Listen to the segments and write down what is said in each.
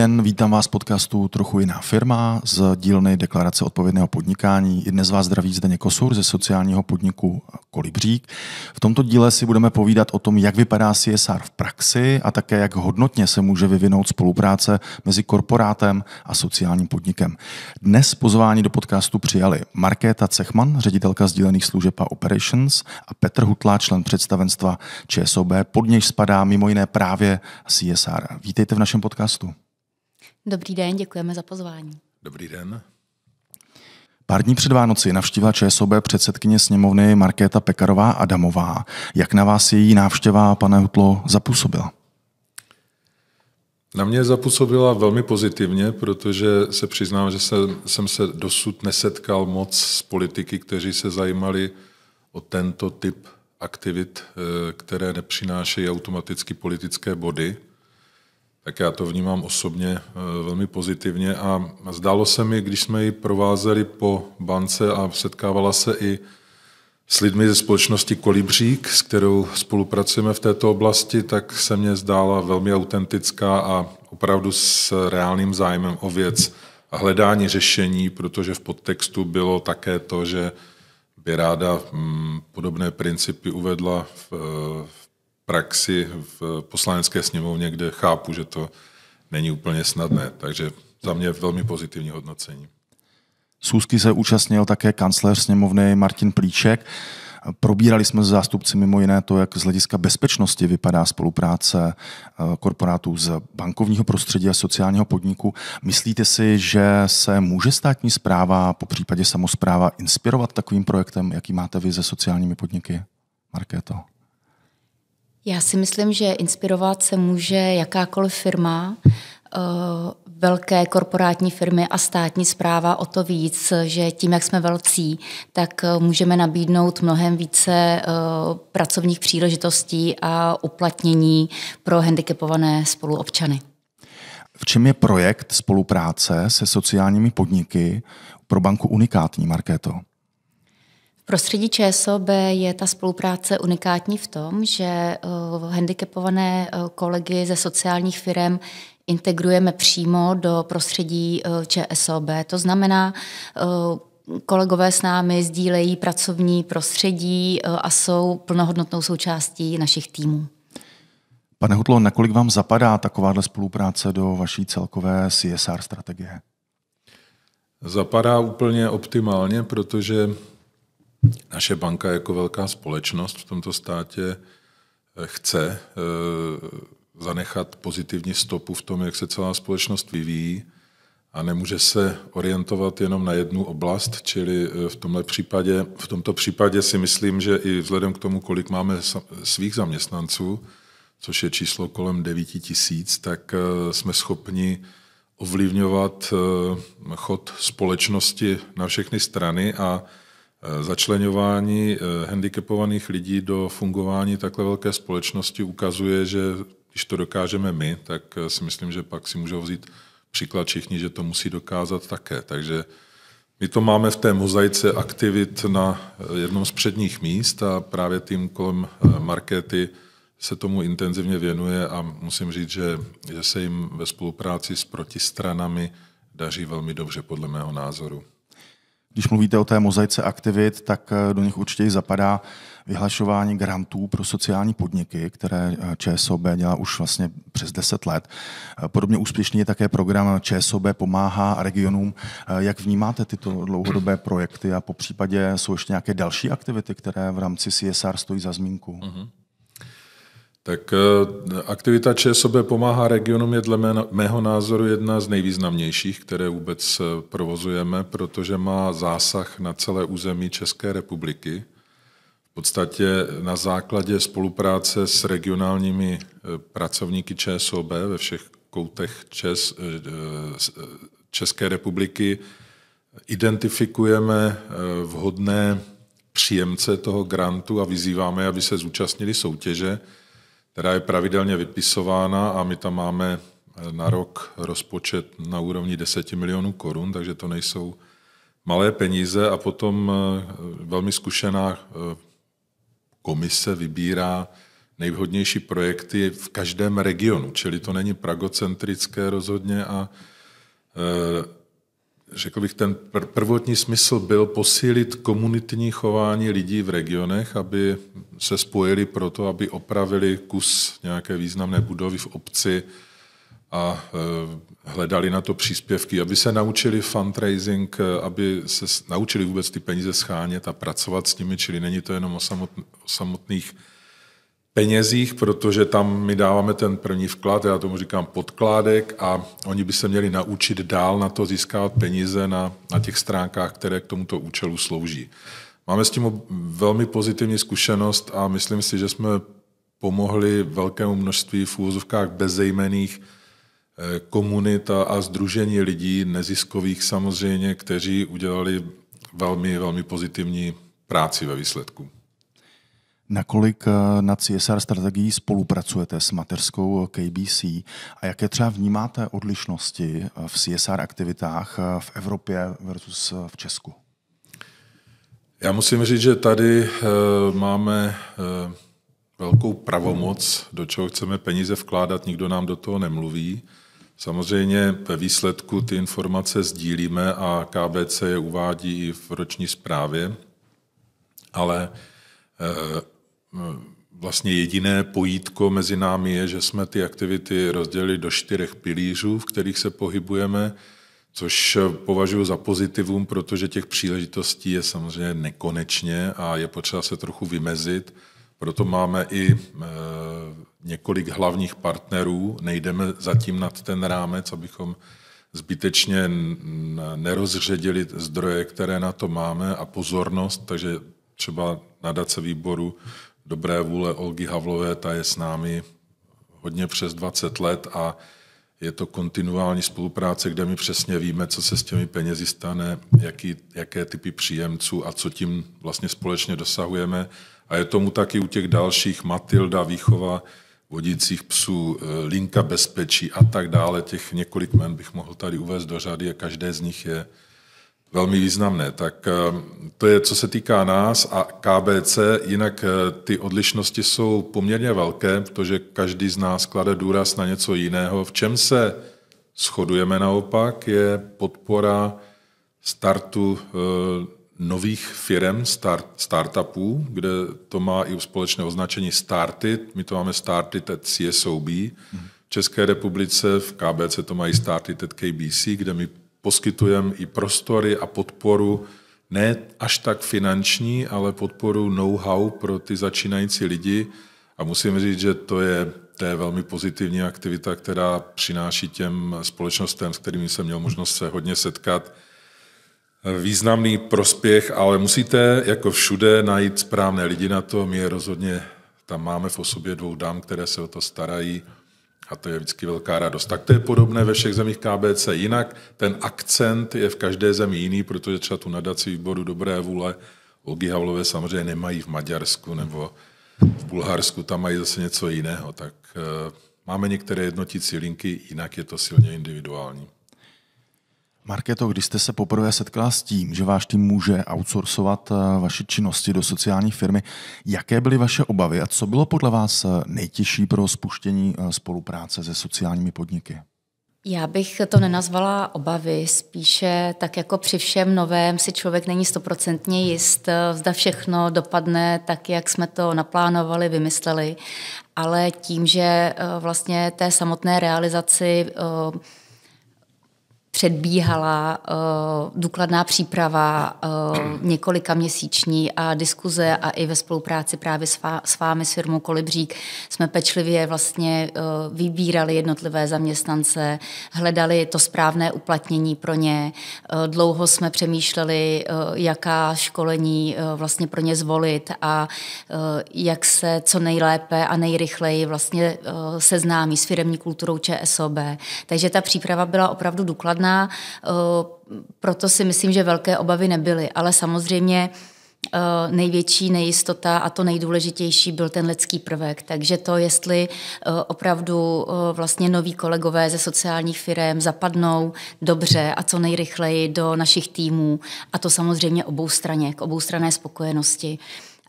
den, vítám vás podcastu Trochu jiná firma z dílny Deklarace odpovědného podnikání. I dnes vás zdraví zdeně Kosur ze sociálního podniku Kolibřík. V tomto díle si budeme povídat o tom, jak vypadá CSR v praxi a také jak hodnotně se může vyvinout spolupráce mezi korporátem a sociálním podnikem. Dnes pozvání do podcastu přijali Markéta Cechman, ředitelka sdílených služeb a operations a Petr Hutlá, člen představenstva ČSOB, pod něž spadá mimo jiné právě CSR. Vítejte v našem podcastu. Dobrý den, děkujeme za pozvání. Dobrý den. Pár dní před Vánoci navštívila ČSOB předsedkyně sněmovny Markéta Pekarová Adamová. Jak na vás její návštěva, pane Hutlo, zapůsobila? Na mě zapůsobila velmi pozitivně, protože se přiznám, že se, jsem se dosud nesetkal moc s politiky, kteří se zajímali o tento typ aktivit, eh, které nepřinášejí automaticky politické body – tak já to vnímám osobně eh, velmi pozitivně a zdálo se mi, když jsme ji provázeli po bance a setkávala se i s lidmi ze společnosti Kolibřík, s kterou spolupracujeme v této oblasti, tak se mě zdála velmi autentická a opravdu s reálným zájmem o věc a hledání řešení, protože v podtextu bylo také to, že by ráda mm, podobné principy uvedla v, v eh, praxi v poslanecké sněmovně, kde chápu, že to není úplně snadné. Takže za mě velmi pozitivní hodnocení. Sůzky se účastnil také kancléř sněmovny Martin Plíček. Probírali jsme s zástupci mimo jiné to, jak z hlediska bezpečnosti vypadá spolupráce eh, korporátů z bankovního prostředí a sociálního podniku. Myslíte si, že se může státní zpráva, po případě samozpráva, inspirovat takovým projektem, jaký máte vy se sociálními podniky? Markéto. Já si myslím, že inspirovat se může jakákoliv firma, eh, velké korporátní firmy a státní zpráva o to víc, že tím, jak jsme velcí, tak eh, můžeme nabídnout mnohem více eh, pracovních příležitostí a uplatnění pro handicapované spoluobčany. V čem je projekt spolupráce se sociálními podniky pro banku unikátní, Markéto? prostředí ČSOB je ta spolupráce unikátní v tom, že eh, handicapované eh, kolegy ze sociálních firm integrujeme přímo do prostředí eh, ČSOB. To znamená, kolegové s námi sdílejí pracovní prostředí a jsou plnohodnotnou součástí našich týmů. Pane Hutlo, nakolik vám zapadá takováhle spolupráce do vaší celkové CSR strategie? Zapadá úplně optimálně, protože naše banka jako velká společnost v tomto státě eh, chce eh, zanechat pozitivní stopu v tom, jak se celá společnost vyvíjí a nemůže se orientovat jenom na jednu oblast, čili eh, v, tomhle případě, v tomto případě si myslím, že i vzhledem k tomu, kolik máme svých zaměstnanců, což je číslo kolem 9 tisíc, tak jsme schopni ovlivňovat chod společnosti na všechny strany a Eh, Začlenování eh, handicapovaných lidí do fungování takhle velké společnosti ukazuje, že když to dokážeme my, tak eh, si myslím, že pak si můžou vzít příklad všichni, že to musí dokázat také. Takže my to máme v té mozaice aktivit na jednom z předních míst a právě tým kolem Markety se tomu intenzivně věnuje a musím říct, že, že se jim ve spolupráci s protistranami daří velmi dobře, podle mého názoru. Když mluvíte o té mozaice aktivit, tak eh, do nich určitě zapadá vyhlašování grantů pro sociální podniky, které eh, ČSOB dělá už vlastně přes 10 let. Eh, podobně úspěšný je také program ČSOB pomáhá regionům. Jak vnímáte tyto dlouhodobé projekty a po případě jsou ještě nějaké další aktivity, které v rámci CSR stojí za zmínku? Uh-huh. Tak eh, aktivita ČSOB pomáhá regionům je dle mého názoru jedna z nejvýznamnějších, které vůbec eh, provozujeme, protože má zásah na celé území České republiky. V podstatě na základě spolupráce s regionálními eh, pracovníky ČSOB ve všech koutech Čes, České republiky identifikujeme vhodné příjemce toho grantu a vyzýváme, aby se zúčastnili soutěže, která je pravidelně vypisována a my tam máme eh, na rok rozpočet na úrovni 10 milionů korun, takže to nejsou malé peníze a potom eh, velmi zkušená eh, komise vybírá nejvhodnější projekty v každém regionu, čili to není pragocentrické rozhodně a řekl bych, ten pr- prvotní smysl byl posílit komunitní chování lidí v regionech, aby se spojili pro to, aby opravili kus nějaké významné budovy v obci a e, hledali na to příspěvky, aby se naučili fundraising, eh, aby se naučili vůbec ty peníze schánět a pracovat s nimi, čili není to jenom o, samotn- o samotných penězích, protože tam my dáváme ten první vklad, já tomu říkám podkládek a oni by se měli naučit dál na to získávat peníze na, na těch stránkách, které k tomuto účelu slouží. Máme s tím velmi pozitivní zkušenost a myslím si, že jsme pomohli velkému množství v úvozovkách bezejmených eh, komunit a združení lidí, neziskových samozřejmě, kteří udělali velmi, velmi pozitivní práci ve výsledku. Nakolik eh, na CSR strategii spolupracujete s mateřskou KBC a jaké třeba vnímáte odlišnosti eh, v CSR aktivitách eh, v Evropě versus v Česku? Já musím říct, že tady máme velkou pravomoc, do čeho chceme peníze vkládat, nikdo nám do toho nemluví. Samozřejmě ve výsledku ty informace sdílíme a KBC je uvádí i v roční zprávě, ale Vlastně jediné pojítko mezi námi je, že jsme ty aktivity rozdělili do čtyřech pilířů, v kterých se pohybujeme, což považuji za pozitivum, protože těch příležitostí je samozřejmě nekonečně a je potřeba se trochu vymezit. Proto máme i eh, několik hlavních partnerů. Nejdeme zatím nad ten rámec, abychom zbytečně nerozředili zdroje, které na to máme a pozornost, takže třeba nadace výboru dobré vůle Olgy Havlové, ta je s námi hodně přes 20 let a je to kontinuální spolupráce, kde my přesně víme, co se s těmi penězi stane, jaký, jaké typy příjemců a co tím vlastně společně dosahujeme. A je tomu taky u těch dalších Matilda, Výchova, vodících psů, eh, linka bezpečí a tak dále. Těch několik men bych mohl tady uvést do řady a každé z nich je velmi významné. Tak eh, to je, co se týká nás a KBC, jinak eh, ty odlišnosti jsou poměrně velké, protože každý z nás klade důraz na něco jiného. V čem se shodujeme naopak je podpora startu eh, nových firm, start, startupů, kde to má i společné označení Startit, my to máme Startit at CSOB, v České republice v KBC to mají Startit at KBC, kde my poskytujeme i prostory a podporu, ne až tak finanční, ale podporu know-how pro ty začínající lidi. A musím říct, že to je, to je velmi pozitivní aktivita, která přináší těm společnostem, s kterými jsem měl možnost se hodně setkat, významný prospěch, ale musíte jako všude najít správné lidi na to. My je rozhodně tam máme v osobě dvou dám, které se o to starají. A to je vždycky velká radost. Tak to je podobné ve všech zemích KBC. Jinak ten akcent je v každé zemi jiný, protože třeba tu nadaci výboru dobré vůle Olgy Havlové samozřejmě nemají v Maďarsku nebo v Bulharsku, tam mají zase něco jiného. Tak eh, máme některé jednotící linky, jinak je to silně individuální. Markéto, když jste se poprvé setkala s tím, že váš tým může outsourcovat eh, vaše činnosti do sociální firmy, jaké byly vaše obavy a co bylo podle vás eh, nejtěžší pro spuštění eh, spolupráce se sociálními podniky? Já bych to nenazvala obavy, spíše tak jako při všem novém si člověk není stoprocentně jist, zda všechno dopadne tak, jak jsme to naplánovali, vymysleli, ale tím, že vlastně té samotné realizaci předbíhala uh, důkladná příprava uh, několika měsíční a diskuze a i ve spolupráci právě s, vá, s vámi, s firmou Kolibřík, jsme pečlivě vlastně uh, vybírali jednotlivé zaměstnance, hledali to správné uplatnění pro ně, uh, dlouho jsme přemýšleli, uh, jaká školení uh, vlastně pro ně zvolit a uh, jak se co nejlépe a nejrychleji vlastně uh, seznámí s firmní kulturou ČSOB. Takže ta příprava byla opravdu důkladná žádná, eh, proto si myslím, že velké obavy nebyly, ale samozřejmě eh, největší nejistota a to nejdůležitější byl ten lidský prvek. Takže to, jestli eh, opravdu vlastně noví kolegové ze sociálních firm zapadnou dobře a co nejrychleji do našich týmů a to samozřejmě obou straně, k obou strané spokojenosti.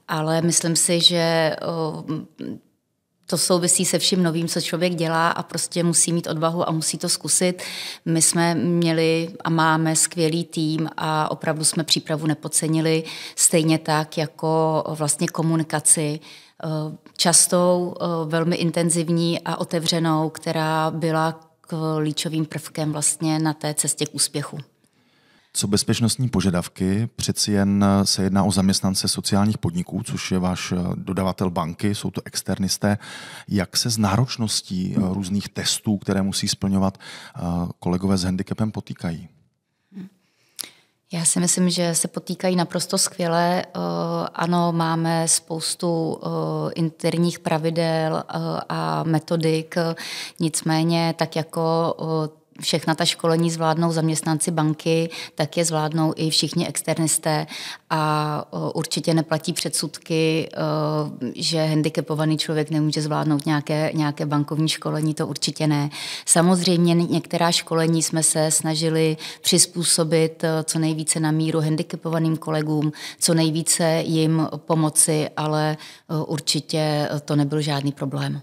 Ale myslím si, že to souvisí se vším novým, co člověk dělá a prostě musí mít odvahu a musí to zkusit. My jsme měli a máme skvělý tým a opravdu jsme přípravu nepocenili, stejně tak jako eh, vlastně komunikaci eh, častou, eh, velmi intenzivní a otevřenou, která byla klíčovým prvkem vlastně na té cestě k úspěchu. Co bezpečnostní požadavky? Přeci jen se jedná o zaměstnance sociálních podniků, což je váš eh, dodavatel banky, jsou to externisté. Jak se s náročností eh, různých testů, které musí splňovat eh, kolegové s handicapem, potýkají? Já si myslím, že se potýkají naprosto skvěle. Ano, máme spoustu interních pravidel a metodik, nicméně tak jako všechna ta školení zvládnou zaměstnanci banky, tak je zvládnou i všichni externisté a e, určitě neplatí předsudky, e, že handicapovaný člověk nemůže zvládnout nějaké, nějaké bankovní školení, to určitě ne. Samozřejmě některá školení jsme se snažili přizpůsobit e, co nejvíce na míru handicapovaným kolegům, co nejvíce jim pomoci, ale určitě to nebyl žádný problém.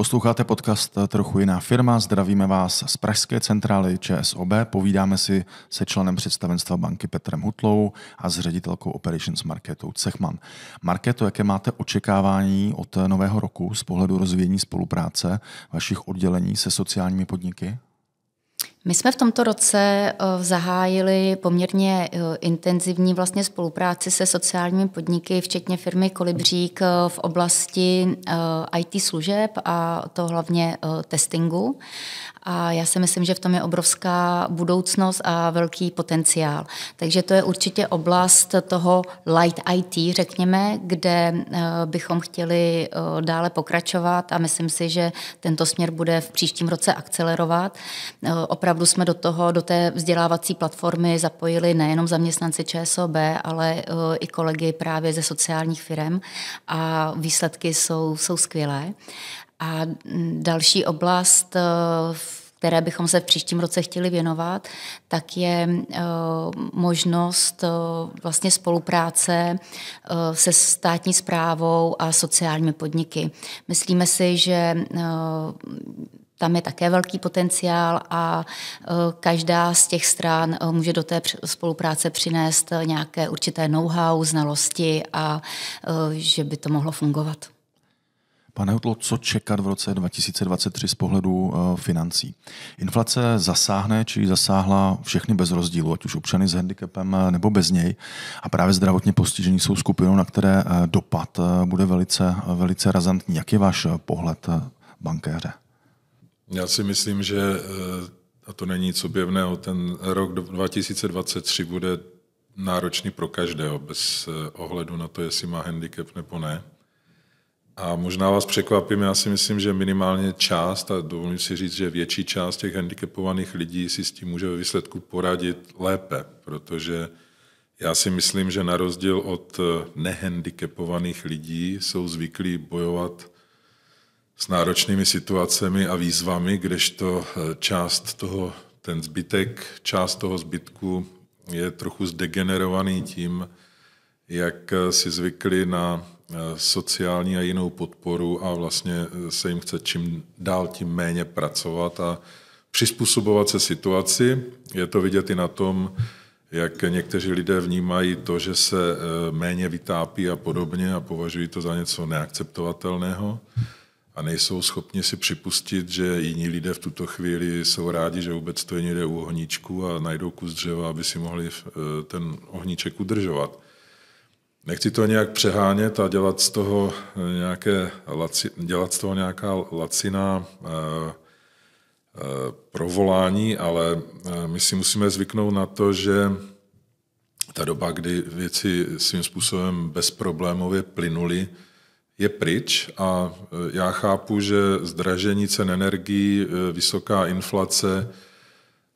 Posloucháte podcast eh, Trochu jiná firma, zdravíme vás z Pražské centrály ČSOB, povídáme si se členem představenstva banky Petrem Hutlou a s ředitelkou Operations Marketu Cechman. Marketo, jaké máte očekávání od nového roku z pohledu rozvíjení spolupráce vašich oddělení se sociálními podniky? My jsme v tomto roce eh, zahájili poměrně eh, intenzivní vlastně spolupráci se sociálními podniky, včetně firmy Kolibřík eh, v oblasti IT služeb a to hlavně testingu. A já si myslím, že v tom je obrovská budoucnost a velký potenciál. Takže to je určitě oblast toho light IT, řekněme, kde eh, bychom chtěli eh, dále pokračovat a myslím si, že tento směr bude v příštím roce akcelerovat. Eh, opravdu jsme do toho, do té vzdělávací platformy zapojili nejenom zaměstnanci ČSOB, ale i kolegy právě ze sociálních firm a výsledky jsou, jsou skvělé. A mm, další oblast, eh, v které bychom se v příštím roce chtěli věnovat, tak je eh, možnost eh, vlastně spolupráce se státní zprávou a sociálními podniky. Myslíme si, že tam je také velký potenciál a každá z těch stran může do té spolupráce přinést nějaké určité know-how, znalosti a že by to mohlo fungovat. Pane Hutlo, co čekat v roce 2023 z pohledu eh, financí? Inflace zasáhne, či zasáhla všechny bez rozdílu, ať už občany s handicapem eh, nebo bez něj. A právě zdravotně postižení jsou skupinou, na které eh, dopad bude velice, velice razantní. Jak je váš pohled bankéře? Já si myslím, že, a to není nic objevného, ten rok 2023 bude náročný pro každého, bez ohledu na to, jestli má handicap nebo ne. A možná vás překvapím, já si myslím, že minimálně část, a dovolím si říct, že větší část těch handicapovaných lidí si s tím může ve výsledku poradit lépe, protože já si myslím, že na rozdíl od eh, nehandicapovaných lidí jsou zvyklí bojovat s náročnými situacemi a výzvami, kdežto eh, část toho, ten zbytek, část toho zbytku je trochu zdegenerovaný tím, jak eh, si zvykli na Eh, sociální a jinou podporu a vlastně eh, se jim chce čím dál tím méně pracovat a přizpůsobovat se situaci. Je to vidět i na tom, jak někteří lidé vnímají to, že se eh, méně vytápí a podobně a považují to za něco neakceptovatelného a nejsou schopni si připustit, že jiní lidé v tuto chvíli jsou rádi, že vůbec to je někde u ohníčku a najdou kus dřeva, aby si mohli ten ohníček udržovat. Nechci to nějak přehánět a dělat z toho, eh, nějaké, dělat z toho nějaká laciná eh, eh, provolání, ale my si musíme zvyknout na to, že ta doba, kdy věci svým způsobem bezproblémově plynuly, je pryč a já chápu, že zdražení cen energií, vysoká inflace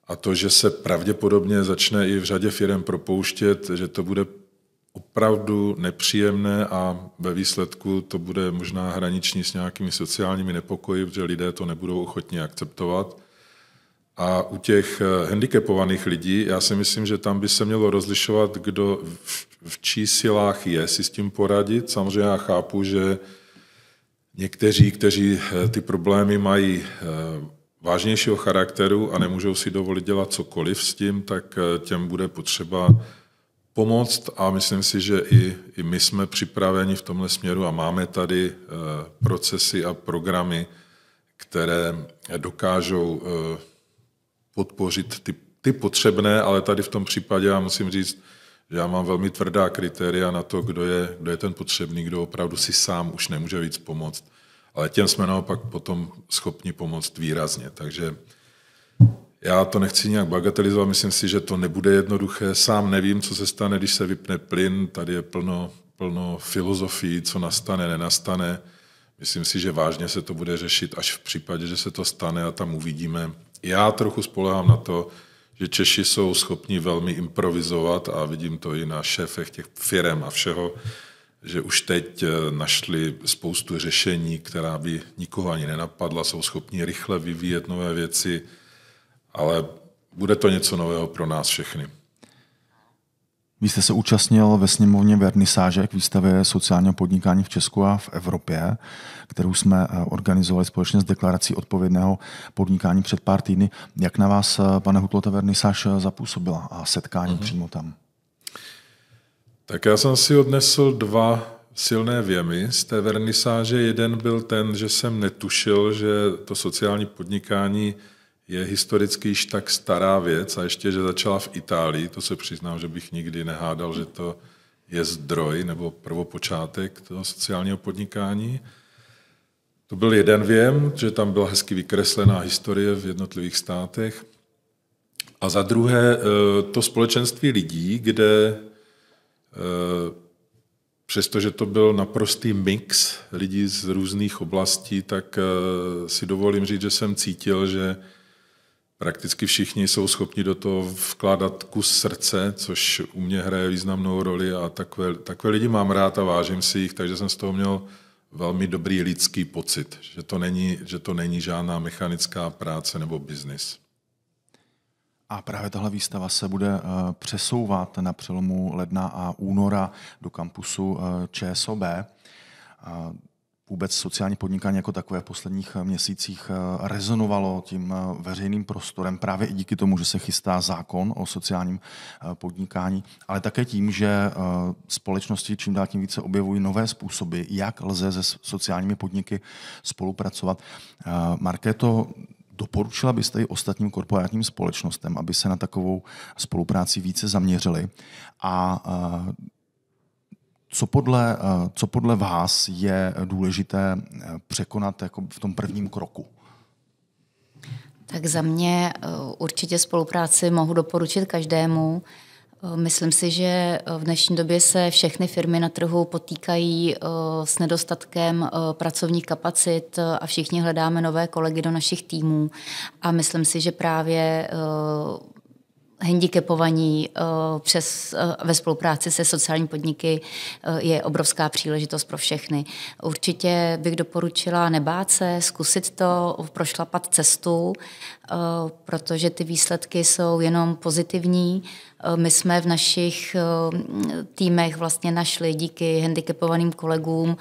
a to, že se pravděpodobně začne i v řadě firm propouštět, že to bude opravdu nepříjemné a ve výsledku to bude možná hraniční s nějakými sociálními nepokoji, protože lidé to nebudou ochotně akceptovat. A u těch eh, handicapovaných lidí, já si myslím, že tam by se mělo rozlišovat, kdo v, v čí silách je si s tím poradit. Samozřejmě já chápu, že někteří, kteří eh, ty problémy mají eh, vážnějšího charakteru a nemůžou si dovolit dělat cokoliv s tím, tak těm bude potřeba pomoct a myslím si, že i, i my jsme připraveni v tomhle směru a máme tady eh, procesy a programy, které dokážou eh, podpořit ty, ty potřebné, ale tady v tom případě já musím říct, že já mám velmi tvrdá kritéria na to, kdo je, kdo je ten potřebný, kdo opravdu si sám už nemůže víc pomoct. Ale těm jsme naopak potom schopni pomoct výrazně. Takže já to nechci nějak bagatelizovat, myslím si, že to nebude jednoduché. Sám nevím, co se stane, když se vypne plyn. Tady je plno, plno filozofií, co nastane, nenastane. Myslím si, že vážně se to bude řešit až v případě, že se to stane a tam uvidíme. Já trochu spolehám na to, že Češi jsou schopni velmi improvizovat a vidím to i na šéfech těch firm a všeho, že už teď eh, našli spoustu řešení, která by nikoho ani nenapadla, jsou schopni rychle vyvíjet nové věci, ale bude to něco nového pro nás všechny. Vy jste se účastnil ve sněmovně Vernisáže k výstavě sociálního podnikání v Česku a v Evropě, kterou jsme eh, organizovali společně s deklarací odpovědného podnikání před pár týdny. Jak na vás, eh, pane Hutlo, ta Vernisáž eh, zapůsobila a setkání uh-huh. přímo tam? Tak já jsem si odnesl dva silné věmy z té vernisáže. Jeden byl ten, že jsem netušil, že to sociální podnikání je historicky již tak stará věc a ještě, že začala v Itálii, to se přiznám, že bych nikdy nehádal, že to je zdroj nebo prvopočátek toho sociálního podnikání. To byl jeden věm, že tam byla hezky vykreslená historie v jednotlivých státech. A za druhé, eh, to společenství lidí, kde eh, přestože to byl naprostý mix lidí z různých oblastí, tak eh, si dovolím říct, že jsem cítil, že prakticky všichni jsou schopni do toho vkládat kus srdce, což u mě hraje významnou roli a takové, takové lidi mám rád a vážím si jich, takže jsem z toho měl velmi dobrý lidský pocit, že to není, že to není žádná mechanická práce nebo biznis. A právě tahle výstava se bude eh, přesouvat na přelomu ledna a února do kampusu eh, ČSOB vůbec sociální podnikání jako takové v posledních eh, měsících eh, rezonovalo tím eh, veřejným prostorem právě i díky tomu, že se chystá zákon o sociálním podnikání, ale také tím, že společnosti čím dál tím více objevují nové způsoby, jak lze se sociálními podniky spolupracovat. Markéto, Doporučila byste i ostatním korporátním společnostem, aby se na takovou spolupráci více zaměřili a co podle, eh, co podle vás je důležité eh, překonat jako v tom prvním kroku? Tak za mě eh, určitě spolupráci mohu doporučit každému. Myslím si, že v dnešní době se všechny firmy na trhu potýkají s nedostatkem pracovních kapacit a všichni hledáme nové kolegy do našich týmů. A myslím si, že právě handicapovaní eh, přes, eh, ve spolupráci se sociální podniky eh, je obrovská příležitost pro všechny. Určitě bych doporučila nebát se, zkusit to, prošlapat cestu Eh, protože ty výsledky jsou jenom pozitivní. Eh, my jsme v našich eh, týmech vlastně našli díky handicapovaným kolegům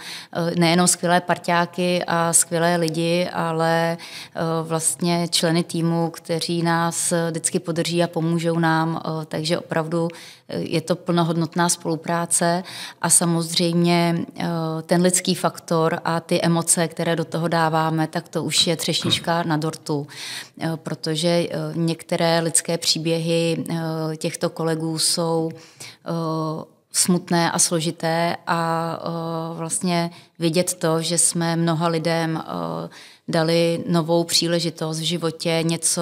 nejenom skvělé parťáky a skvělé lidi, ale vlastně členy týmu, kteří nás vždycky podrží a pomůžou nám, takže opravdu je to plnohodnotná spolupráce a samozřejmě eh, ten lidský faktor a ty emoce, které do toho dáváme, tak to už je třešnička na dortu, eh, protože eh, některé lidské příběhy těchto kolegů jsou smutné a složité a vlastně vidět to, že jsme mnoha lidem dali novou příležitost v životě, něco,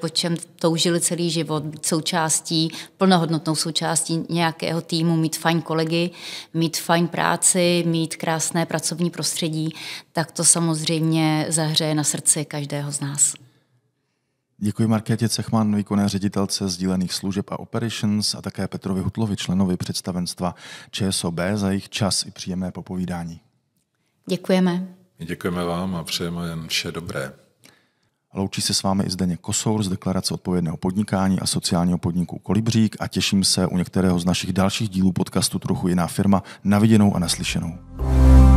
po čem toužili celý život, být součástí, plnohodnotnou součástí nějakého týmu, mít fajn kolegy, mít fajn práci, mít krásné pracovní prostředí, tak to samozřejmě zahřeje na srdci každého z nás. Děkuji Markétě Cechman, výkonné ředitelce sdílených služeb a operations a také Petrovi Hutlovi, členovi představenstva ČSOB, za jejich čas i příjemné popovídání. Děkujeme děkujeme vám a přejeme jen vše dobré. Loučí se s vámi i Zdeněk Kosour z Deklarace odpovědného podnikání a sociálního podniku Kolibřík a těším se u některého z našich dalších dílů podcastu Trochu jiná firma na viděnou a naslyšenou.